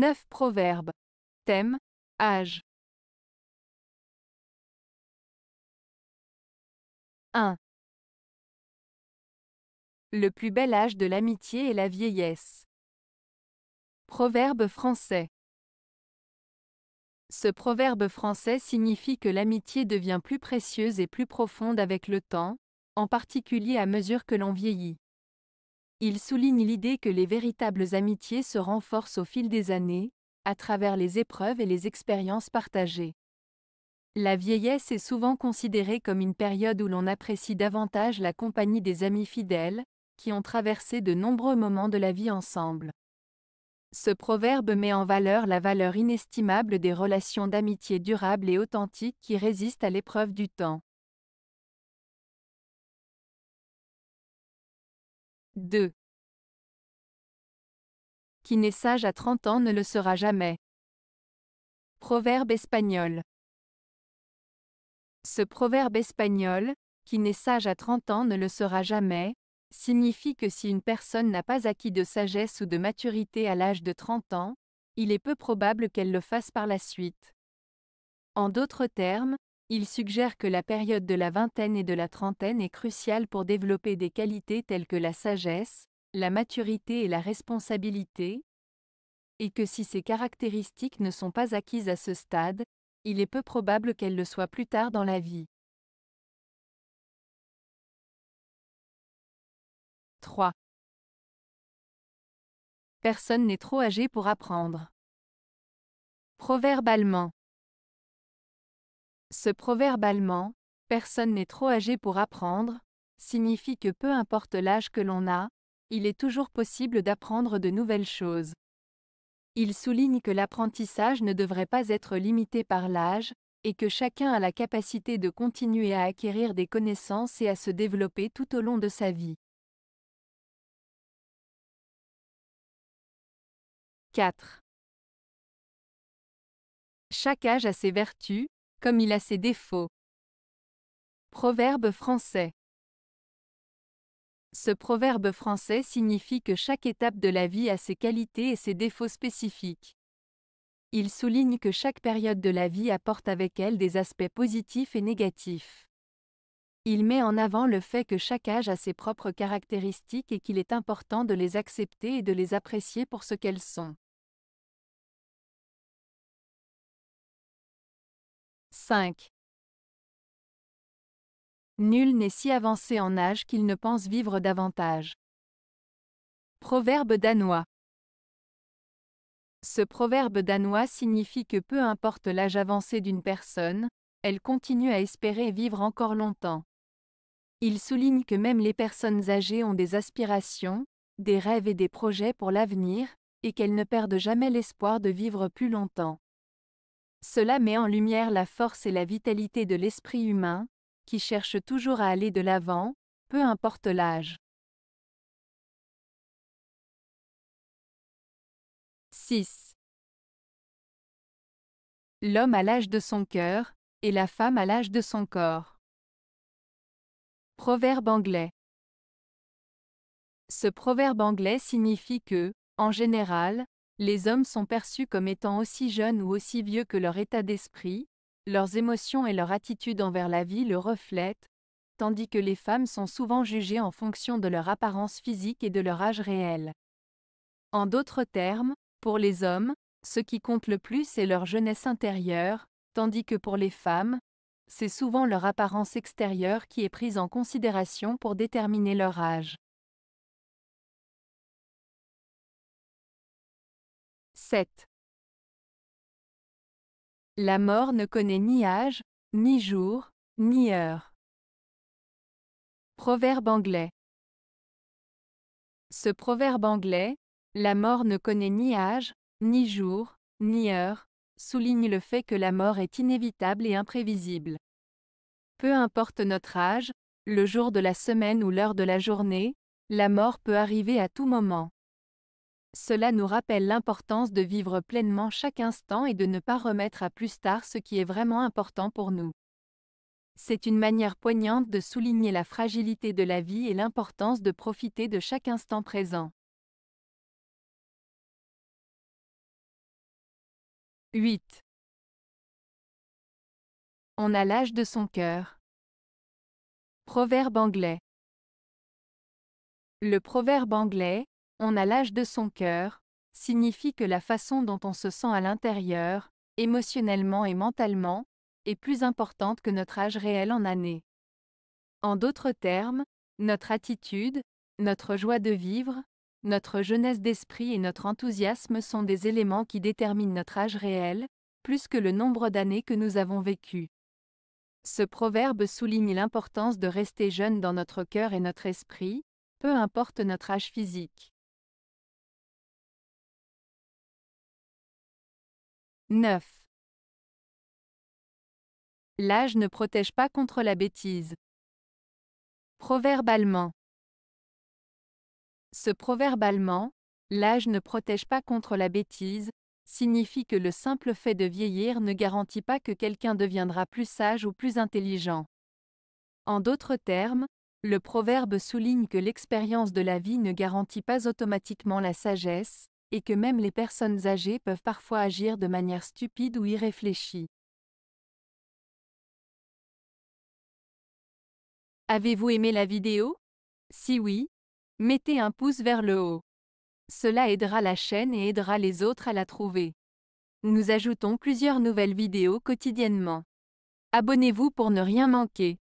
9 proverbes. Thème, âge. 1. Le plus bel âge de l'amitié est la vieillesse. Proverbe français. Ce proverbe français signifie que l'amitié devient plus précieuse et plus profonde avec le temps, en particulier à mesure que l'on vieillit. Il souligne l'idée que les véritables amitiés se renforcent au fil des années, à travers les épreuves et les expériences partagées. La vieillesse est souvent considérée comme une période où l'on apprécie davantage la compagnie des amis fidèles, qui ont traversé de nombreux moments de la vie ensemble. Ce proverbe met en valeur la valeur inestimable des relations d'amitié durables et authentiques qui résistent à l'épreuve du temps. 2. Qui n'est sage à 30 ans ne le sera jamais. Proverbe espagnol. Ce proverbe espagnol, qui n'est sage à 30 ans ne le sera jamais, signifie que si une personne n'a pas acquis de sagesse ou de maturité à l'âge de 30 ans, il est peu probable qu'elle le fasse par la suite. En d'autres termes, il suggère que la période de la vingtaine et de la trentaine est cruciale pour développer des qualités telles que la sagesse, la maturité et la responsabilité, et que si ces caractéristiques ne sont pas acquises à ce stade, il est peu probable qu'elles le soient plus tard dans la vie. 3. Personne n'est trop âgé pour apprendre. Proverbe allemand. Ce proverbe allemand, personne n'est trop âgé pour apprendre, signifie que peu importe l'âge que l'on a, il est toujours possible d'apprendre de nouvelles choses. Il souligne que l'apprentissage ne devrait pas être limité par l'âge, et que chacun a la capacité de continuer à acquérir des connaissances et à se développer tout au long de sa vie. 4. Chaque âge a ses vertus, comme il a ses défauts. Proverbe français. Ce proverbe français signifie que chaque étape de la vie a ses qualités et ses défauts spécifiques. Il souligne que chaque période de la vie apporte avec elle des aspects positifs et négatifs. Il met en avant le fait que chaque âge a ses propres caractéristiques et qu'il est important de les accepter et de les apprécier pour ce qu'elles sont. 5. Nul n'est si avancé en âge qu'il ne pense vivre davantage. Proverbe danois. Ce proverbe danois signifie que peu importe l'âge avancé d'une personne, elle continue à espérer vivre encore longtemps. Il souligne que même les personnes âgées ont des aspirations, des rêves et des projets pour l'avenir, et qu'elles ne perdent jamais l'espoir de vivre plus longtemps. Cela met en lumière la force et la vitalité de l'esprit humain, qui cherche toujours à aller de l'avant, peu importe l'âge. 6. L'homme à l'âge de son cœur, et la femme à l'âge de son corps. Proverbe anglais. Ce proverbe anglais signifie que, en général, les hommes sont perçus comme étant aussi jeunes ou aussi vieux que leur état d'esprit, leurs émotions et leur attitude envers la vie le reflètent, tandis que les femmes sont souvent jugées en fonction de leur apparence physique et de leur âge réel. En d'autres termes, pour les hommes, ce qui compte le plus est leur jeunesse intérieure, tandis que pour les femmes, c'est souvent leur apparence extérieure qui est prise en considération pour déterminer leur âge. 7. La mort ne connaît ni âge, ni jour, ni heure. Proverbe anglais. Ce proverbe anglais, la mort ne connaît ni âge, ni jour, ni heure, souligne le fait que la mort est inévitable et imprévisible. Peu importe notre âge, le jour de la semaine ou l'heure de la journée, la mort peut arriver à tout moment. Cela nous rappelle l'importance de vivre pleinement chaque instant et de ne pas remettre à plus tard ce qui est vraiment important pour nous. C'est une manière poignante de souligner la fragilité de la vie et l'importance de profiter de chaque instant présent. 8. On a l'âge de son cœur. Proverbe anglais. Le proverbe anglais, on a l'âge de son cœur, signifie que la façon dont on se sent à l'intérieur, émotionnellement et mentalement, est plus importante que notre âge réel en année. En d'autres termes, notre attitude, notre joie de vivre, notre jeunesse d'esprit et notre enthousiasme sont des éléments qui déterminent notre âge réel, plus que le nombre d'années que nous avons vécues. Ce proverbe souligne l'importance de rester jeune dans notre cœur et notre esprit, peu importe notre âge physique. 9. L'âge ne protège pas contre la bêtise. Proverbe allemand. Ce proverbe allemand, l'âge ne protège pas contre la bêtise, signifie que le simple fait de vieillir ne garantit pas que quelqu'un deviendra plus sage ou plus intelligent. En d'autres termes, le proverbe souligne que l'expérience de la vie ne garantit pas automatiquement la sagesse, et que même les personnes âgées peuvent parfois agir de manière stupide ou irréfléchie. Avez-vous aimé la vidéo Si oui, mettez un pouce vers le haut. Cela aidera la chaîne et aidera les autres à la trouver. Nous ajoutons plusieurs nouvelles vidéos quotidiennement. Abonnez-vous pour ne rien manquer.